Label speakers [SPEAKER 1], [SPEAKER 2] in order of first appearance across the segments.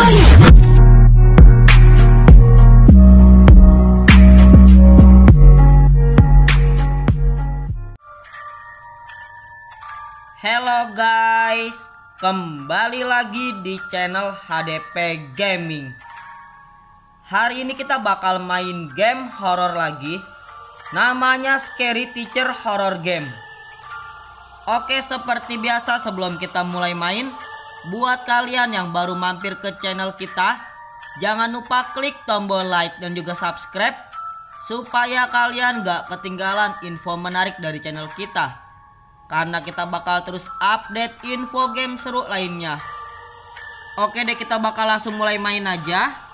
[SPEAKER 1] Hello guys, kembali lagi di channel HDP Gaming. Hari ini kita bakal main game horor lagi. Namanya Scary Teacher Horror Game. Oke, seperti biasa sebelum kita mulai main, Buat kalian yang baru mampir ke channel kita, jangan lupa klik tombol like dan juga subscribe supaya kalian gak ketinggalan info menarik dari channel kita. Karena kita bakal terus update info game seru lainnya. Oke deh kita bakal langsung mulai main aja.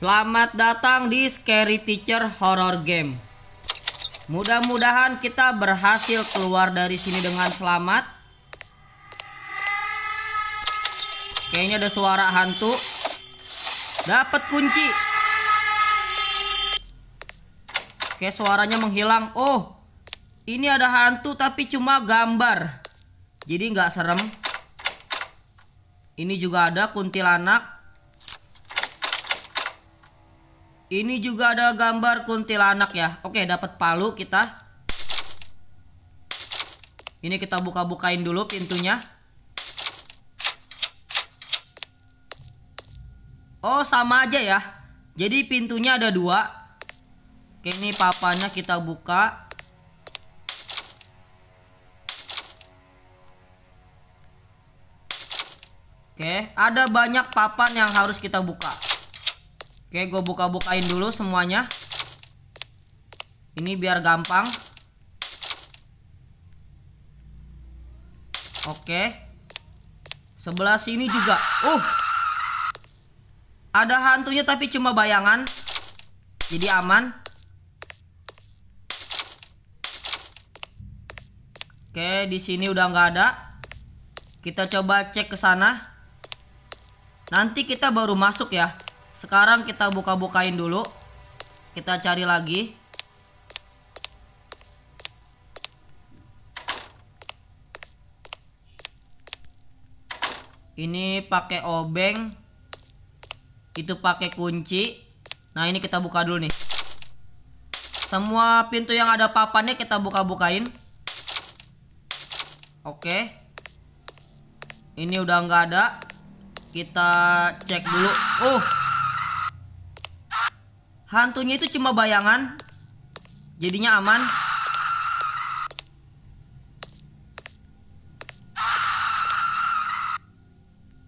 [SPEAKER 1] Selamat datang di Scary Teacher Horror Game. Mudah-mudahan kita berhasil keluar dari sini dengan selamat. Kayaknya ada suara hantu. Dapat kunci. Oke, suaranya menghilang. Oh, ini ada hantu tapi cuma gambar. Jadi nggak serem. Ini juga ada kuntilanak. Ini juga ada gambar kuntilanak ya. Oke, dapat palu kita. Ini kita buka-bukain dulu pintunya. Oh, sama aja ya. Jadi pintunya ada dua. Oke, ini papanya kita buka. Oke, ada banyak papan yang harus kita buka. Oke, gue buka-bukain dulu semuanya. Ini biar gampang. Oke. Sebelah sini juga. Uh. Ada hantunya tapi cuma bayangan. Jadi aman. Oke, di sini udah nggak ada. Kita coba cek ke sana. Nanti kita baru masuk ya. Sekarang kita buka-bukain dulu. Kita cari lagi. Ini pakai obeng. Itu pakai kunci. Nah, ini kita buka dulu nih. Semua pintu yang ada papannya kita buka-bukain. Oke. Ini udah nggak ada. Kita cek dulu. Uh, Hantunya itu cuma bayangan. Jadinya aman.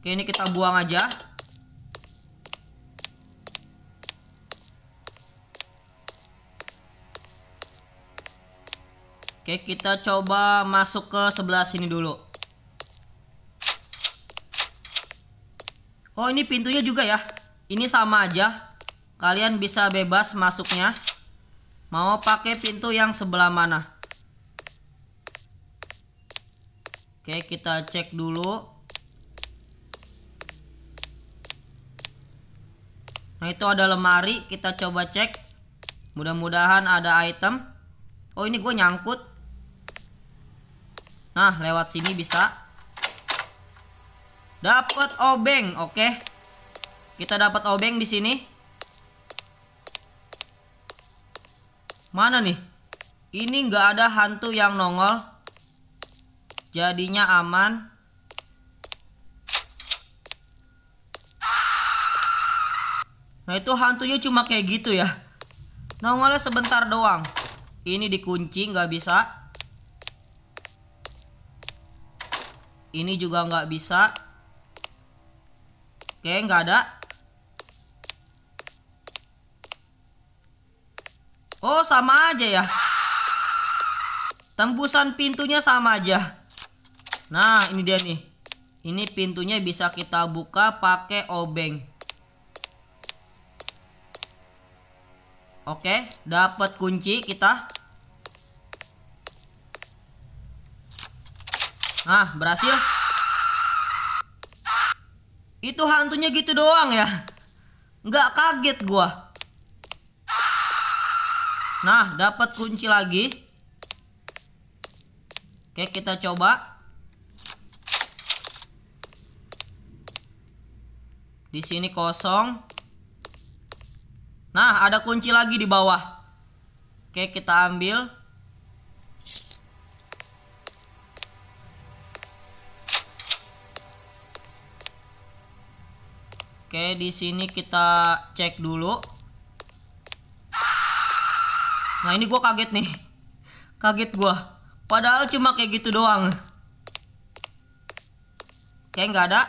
[SPEAKER 1] Oke, ini kita buang aja. Oke, kita coba masuk ke sebelah sini dulu. Oh, ini pintunya juga ya. Ini sama aja. Kalian bisa bebas masuknya. Mau pakai pintu yang sebelah mana? Oke, kita cek dulu. Nah, itu ada lemari, kita coba cek. Mudah-mudahan ada item. Oh, ini gue nyangkut. Nah, lewat sini bisa. Dapat obeng, oke. Kita dapat obeng di sini. Mana nih? Ini nggak ada hantu yang nongol. Jadinya aman. Nah itu hantunya cuma kayak gitu ya. Nongolnya sebentar doang. Ini dikunci nggak bisa. Ini juga nggak bisa. Oke nggak ada. Oh sama aja ya Tembusan pintunya sama aja Nah ini dia nih Ini pintunya bisa kita buka pakai obeng Oke dapat kunci kita Nah berhasil Itu hantunya gitu doang ya Nggak kaget gua Nah, dapat kunci lagi. Oke, kita coba. Di sini kosong. Nah, ada kunci lagi di bawah. Oke, kita ambil. Oke, di sini kita cek dulu. Nah ini gue kaget nih Kaget gue Padahal cuma kayak gitu doang Kayak nggak ada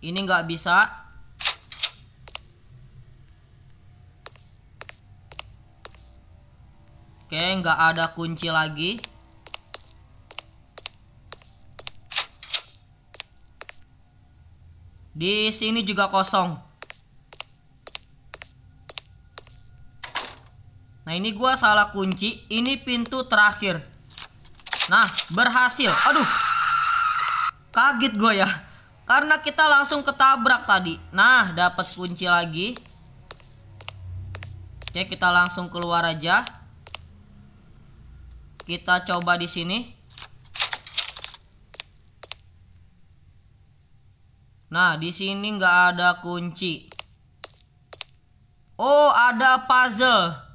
[SPEAKER 1] Ini nggak bisa Oke nggak ada kunci lagi Di sini juga kosong Nah ini gue salah kunci Ini pintu terakhir Nah berhasil Aduh Kaget gue ya Karena kita langsung ketabrak tadi Nah dapat kunci lagi Oke kita langsung keluar aja Kita coba di sini Nah di sini nggak ada kunci Oh ada puzzle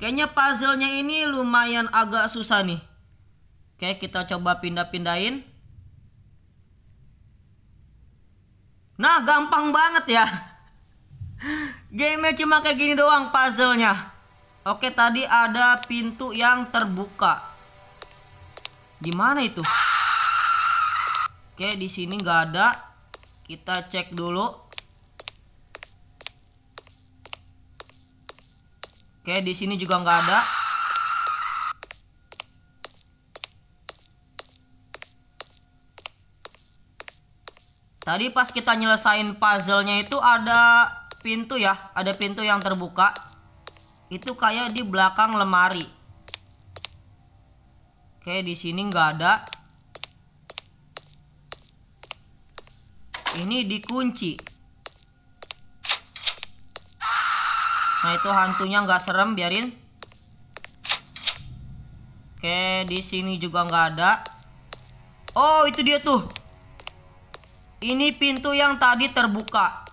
[SPEAKER 1] Kayaknya puzzle-nya ini lumayan agak susah nih. Oke, kita coba pindah-pindahin. Nah, gampang banget ya. Game-nya cuma kayak gini doang puzzle-nya. Oke, tadi ada pintu yang terbuka. Gimana itu? Oke, di sini nggak ada. Kita cek dulu. Oke, di sini juga nggak ada. Tadi pas kita nyelesain puzzle-nya itu ada pintu ya, ada pintu yang terbuka. Itu kayak di belakang lemari. Oke, di sini nggak ada. Ini dikunci. Nah itu hantunya nggak serem biarin. Oke di sini juga nggak ada. Oh itu dia tuh. Ini pintu yang tadi terbuka.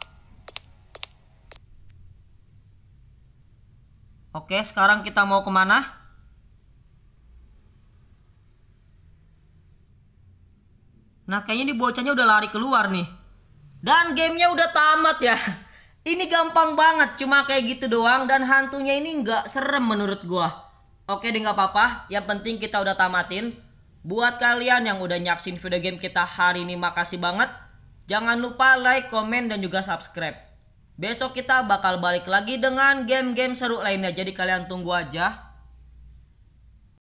[SPEAKER 1] Oke sekarang kita mau kemana? Nah kayaknya ini bocahnya udah lari keluar nih. Dan gamenya udah tamat ya. Ini gampang banget, cuma kayak gitu doang dan hantunya ini nggak serem menurut gua. Oke deh nggak apa-apa, yang penting kita udah tamatin. Buat kalian yang udah nyaksin video game kita hari ini makasih banget. Jangan lupa like, komen, dan juga subscribe. Besok kita bakal balik lagi dengan game-game seru lainnya, jadi kalian tunggu aja.